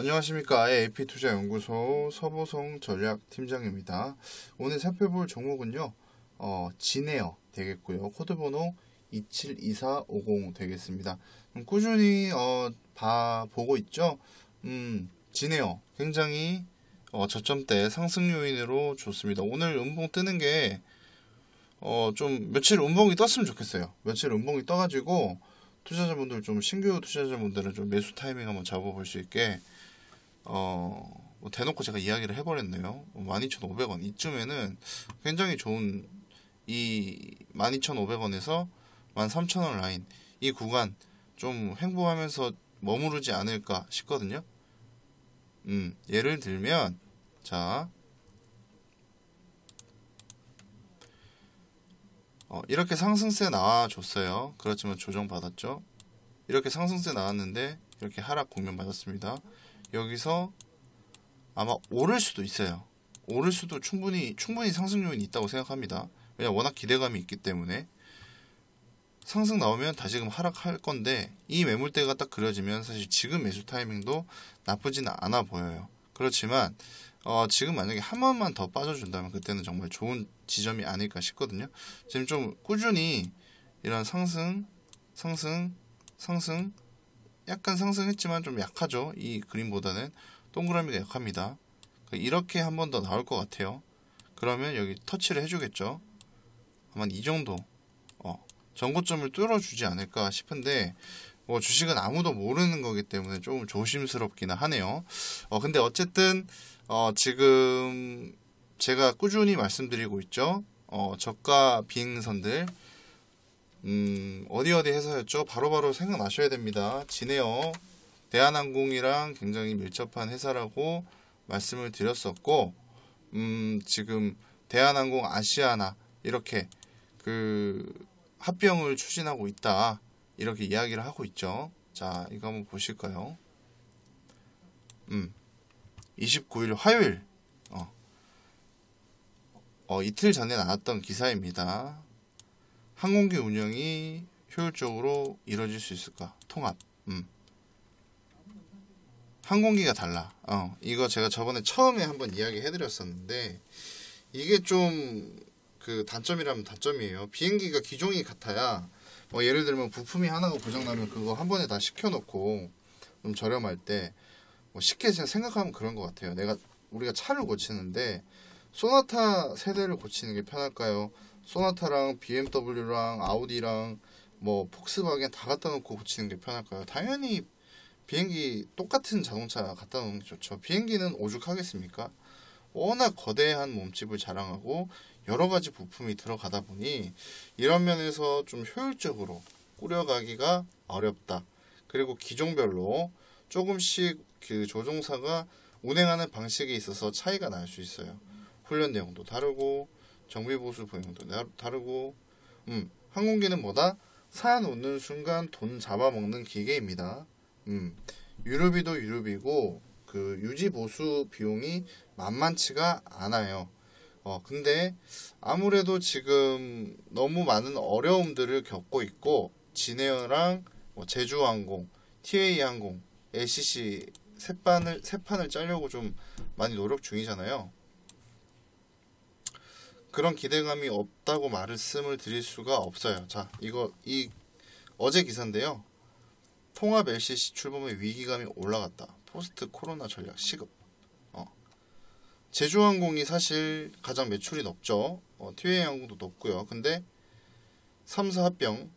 안녕하십니까. AP투자연구소 서보성 전략팀장입니다. 오늘 살펴볼 종목은요. 어, 지네어 되겠고요. 코드번호 272450 되겠습니다. 음, 꾸준히 어, 봐, 보고 있죠. 음, 지네어 굉장히 어, 저점대 상승 요인으로 좋습니다. 오늘 음봉 뜨는 게 어, 좀 며칠 음봉이 떴으면 좋겠어요. 며칠 음봉이 떠가지고 투자자분들 좀 신규 투자자분들은 좀 매수 타이밍 한번 잡아볼 수 있게 어, 뭐 대놓고 제가 이야기를 해버렸네요. 12,500원. 이쯤에는 굉장히 좋은 이 12,500원에서 13,000원 라인. 이 구간 좀 횡보하면서 머무르지 않을까 싶거든요. 음, 예를 들면, 자, 어, 이렇게 상승세 나와줬어요. 그렇지만 조정받았죠. 이렇게 상승세 나왔는데, 이렇게 하락 국면 받았습니다 여기서 아마 오를 수도 있어요. 오를 수도 충분히 충분히 상승 요인이 있다고 생각합니다. 왜냐 워낙 기대감이 있기 때문에 상승 나오면 다시금 하락할 건데 이 매물대가 딱 그려지면 사실 지금 매수 타이밍도 나쁘진 않아 보여요. 그렇지만 어, 지금 만약에 한 번만 더 빠져준다면 그때는 정말 좋은 지점이 아닐까 싶거든요. 지금 좀 꾸준히 이런 상승, 상승, 상승, 약간 상승했지만 좀 약하죠. 이 그림보다는 동그라미가 약합니다. 그러니까 이렇게 한 번 더 나올 것 같아요. 그러면 여기 터치를 해주겠죠. 아마 이 정도 어, 정고점을 뚫어주지 않을까 싶은데 뭐 주식은 아무도 모르는 거기 때문에 조금 조심스럽기는 하네요. 어, 근데 어쨌든 어, 지금 제가 꾸준히 말씀드리고 있죠. 어, 저가 비행선들 음, 어디 어디 회사였죠? 바로바로 바로 생각나셔야 됩니다. 진에어 대한항공이랑 굉장히 밀접한 회사라고 말씀을 드렸었고, 음, 지금 대한항공 아시아나 이렇게 그 합병을 추진하고 있다. 이렇게 이야기를 하고 있죠. 자, 이거 한번 보실까요? 음, 29일 화요일, 어. 어 이틀 전에 나왔던 기사입니다. 항공기 운영이 효율적으로 이루어질 수 있을까? 통합. 음. 항공기가 달라. 어, 이거 제가 저번에 처음에 한번 이야기 해드렸었는데, 이게 좀 그 단점이라면 단점이에요. 비행기가 기종이 같아야, 뭐 예를 들면 부품이 하나가 고장나면 그거 한 번에 다 시켜놓고, 좀 저렴할 때, 뭐 쉽게 제가 생각하면 그런 것 같아요. 내가, 우리가 차를 고치는데, 소나타 세대를 고치는 게 편할까요? 소나타랑 BMW랑 아우디랑 뭐 폭스바겐 다 갖다 놓고 고치는 게 편할까요? 당연히 비행기 똑같은 자동차 갖다 놓는 게 좋죠. 비행기는 오죽하겠습니까? 워낙 거대한 몸집을 자랑하고 여러 가지 부품이 들어가다 보니 이런 면에서 좀 효율적으로 꾸려가기가 어렵다. 그리고 기종별로 조금씩 그 조종사가 운행하는 방식에 있어서 차이가 날 수 있어요. 훈련 내용도 다르고 정비 보수 보용도 다르고 음, 항공기는 뭐다? 산 오는 순간 돈 잡아먹는 기계입니다. 음, 유류비도 유류비고 그 유지 보수 비용이 만만치가 않아요. 어, 근데 아무래도 지금 너무 많은 어려움들을 겪고 있고 진에어랑 뭐 제주항공, TA항공, LCC 세 판을 세 판을 짜려고 좀 많이 노력 중이잖아요. 그런 기대감이 없다고 말씀을 드릴 수가 없어요. 자, 이거 이 어제 기사인데요. 통합 LCC 출범에 위기감이 올라갔다. 포스트 코로나 전략 시급. 어. 제주항공이 사실 가장 매출이 높죠. 어, 티웨이항공도 높고요. 근데 삼사 합병,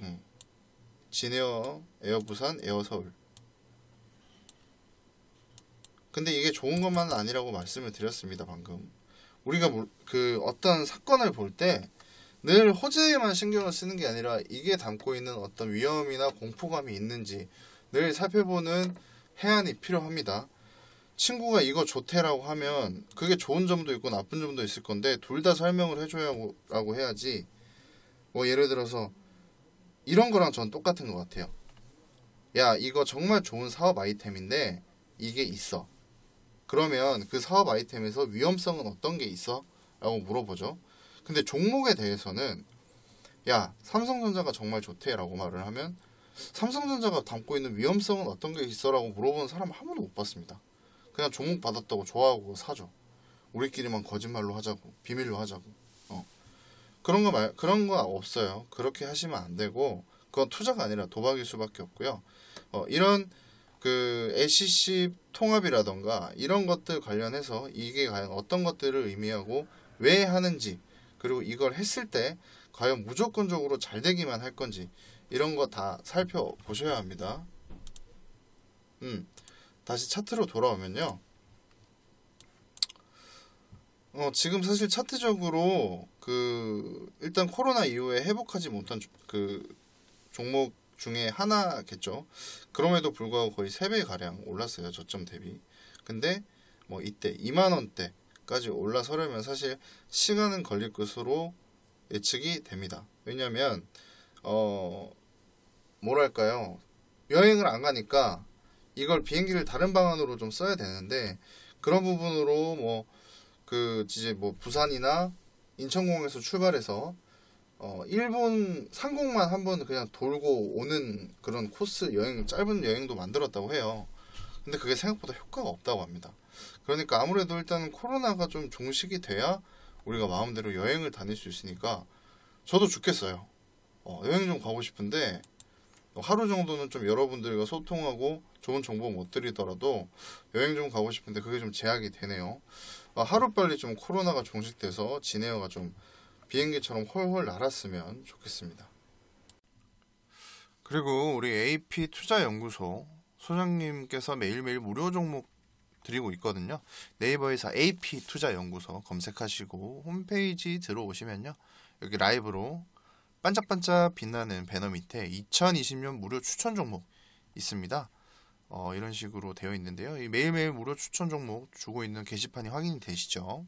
음. 진에어, 에어부산, 에어서울. 근데 이게 좋은 것만은 아니라고 말씀을 드렸습니다. 방금. 우리가 그 어떤 사건을 볼 때 늘 호재에만 신경을 쓰는 게 아니라 이게 담고 있는 어떤 위험이나 공포감이 있는지 늘 살펴보는 해안이 필요합니다. 친구가 이거 좋대라고 하면 그게 좋은 점도 있고 나쁜 점도 있을 건데 둘 다 설명을 해줘야 라고 해야지 뭐 예를 들어서 이런 거랑 전 똑같은 것 같아요. 야 이거 정말 좋은 사업 아이템인데 이게 있어. 그러면 그 사업 아이템에서 위험성은 어떤 게 있어? 라고 물어보죠. 근데 종목에 대해서는 야, 삼성전자가 정말 좋대라고 말을 하면 삼성전자가 담고 있는 위험성은 어떤 게 있어라고 물어보는 사람 한 번도 못 봤습니다. 그냥 종목 받았다고 좋아하고 사죠. 우리끼리만 거짓말로 하자고 비밀로 하자고. 어. 그런 거 말, 그런 거 없어요. 그렇게 하시면 안 되고 그건 투자가 아니라 도박일 수밖에 없고요. 어, 이런 그 ACC 통합이라던가 이런 것들 관련해서 이게 과연 어떤 것들을 의미하고 왜 하는지 그리고 이걸 했을 때 과연 무조건적으로 잘 되기만 할 건지 이런 거 다 살펴보셔야 합니다. 음, 다시 차트로 돌아오면요. 어, 지금 사실 차트적으로 그 일단 코로나 이후에 회복하지 못한 그 종목 중에 하나겠죠. 그럼에도 불구하고 거의 3배 가량 올랐어요. 저점 대비. 근데 뭐 이때 2만 원대까지 올라서려면 사실 시간은 걸릴 것으로 예측이 됩니다. 왜냐면 어 뭐랄까요? 여행을 안 가니까 이걸 비행기를 다른 방안으로 좀 써야 되는데 그런 부분으로 뭐 그 이제 뭐 부산이나 인천공항에서 출발해서 어, 일본 상공만 한번 그냥 돌고 오는 그런 코스 여행, 짧은 여행도 만들었다고 해요. 근데 그게 생각보다 효과가 없다고 합니다. 그러니까 아무래도 일단 코로나가 좀 종식이 돼야 우리가 마음대로 여행을 다닐 수 있으니까 저도 죽겠어요. 어, 여행 좀 가고 싶은데 하루 정도는 좀 여러분들과 소통하고 좋은 정보 못 드리더라도 여행 좀 가고 싶은데 그게 좀 제약이 되네요. 아, 하루빨리 좀 코로나가 종식돼서 진에어가 좀 비행기처럼 훨훨 날았으면 좋겠습니다. 그리고 우리 AP 투자연구소 소장님께서 매일매일 무료 종목 드리고 있거든요. 네이버에서 AP 투자연구소 검색하시고 홈페이지 들어오시면요. 여기 라이브로 반짝반짝 빛나는 배너 밑에 2020년 무료 추천 종목 있습니다. 어, 이런 식으로 되어 있는데요. 매일매일 무료 추천 종목 주고 있는 게시판이 확인이 되시죠.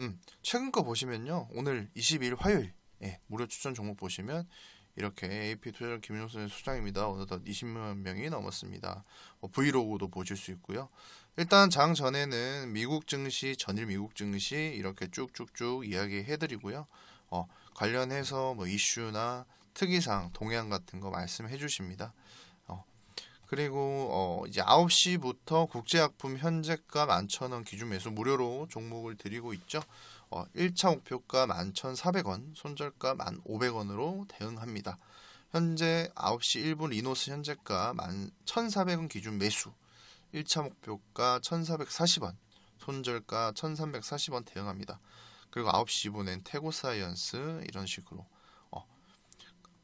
음, 최근 거 보시면요. 오늘 22일 화요일 예, 무료 추천 종목 보시면 이렇게 AP 투자전 김용순 소장입니다. 어느덧 20만 명이 넘었습니다. 어, 브이로그도 보실 수 있고요. 일단 장 전에는 미국 증시, 전일 미국 증시 이렇게 쭉쭉쭉 이야기해드리고요. 어, 관련해서 뭐 이슈나 특이사항, 동향 같은 거 말씀해 주십니다. 그리고 어 이제 9시부터 국제약품 현재가 11,000원 기준 매수 무료로 종목을 드리고 있죠. 어 1차 목표가 11,400원, 손절가 1,500원으로 대응합니다. 현재 9시 1분 리노스 현재가 1,400원 기준 매수, 1차 목표가 1,440원, 손절가 1,340원 대응합니다. 그리고 9시 2분엔 태고사이언스 이런 식으로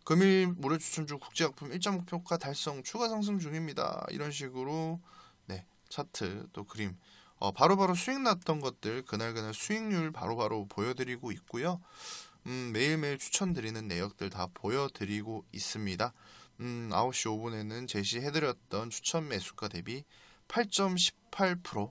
금일 모레 추천중 국제약품 1자평가 달성 추가 상승 중입니다. 이런 식으로 네 차트 또 그림 어, 바로바로 수익 났던 것들 그날그날 수익률 바로바로 보여드리고 있고요. 음, 매일매일 추천드리는 내역들 다 보여드리고 있습니다. 음, 9시 5분에는 제시해드렸던 추천 매수가 대비 8.18%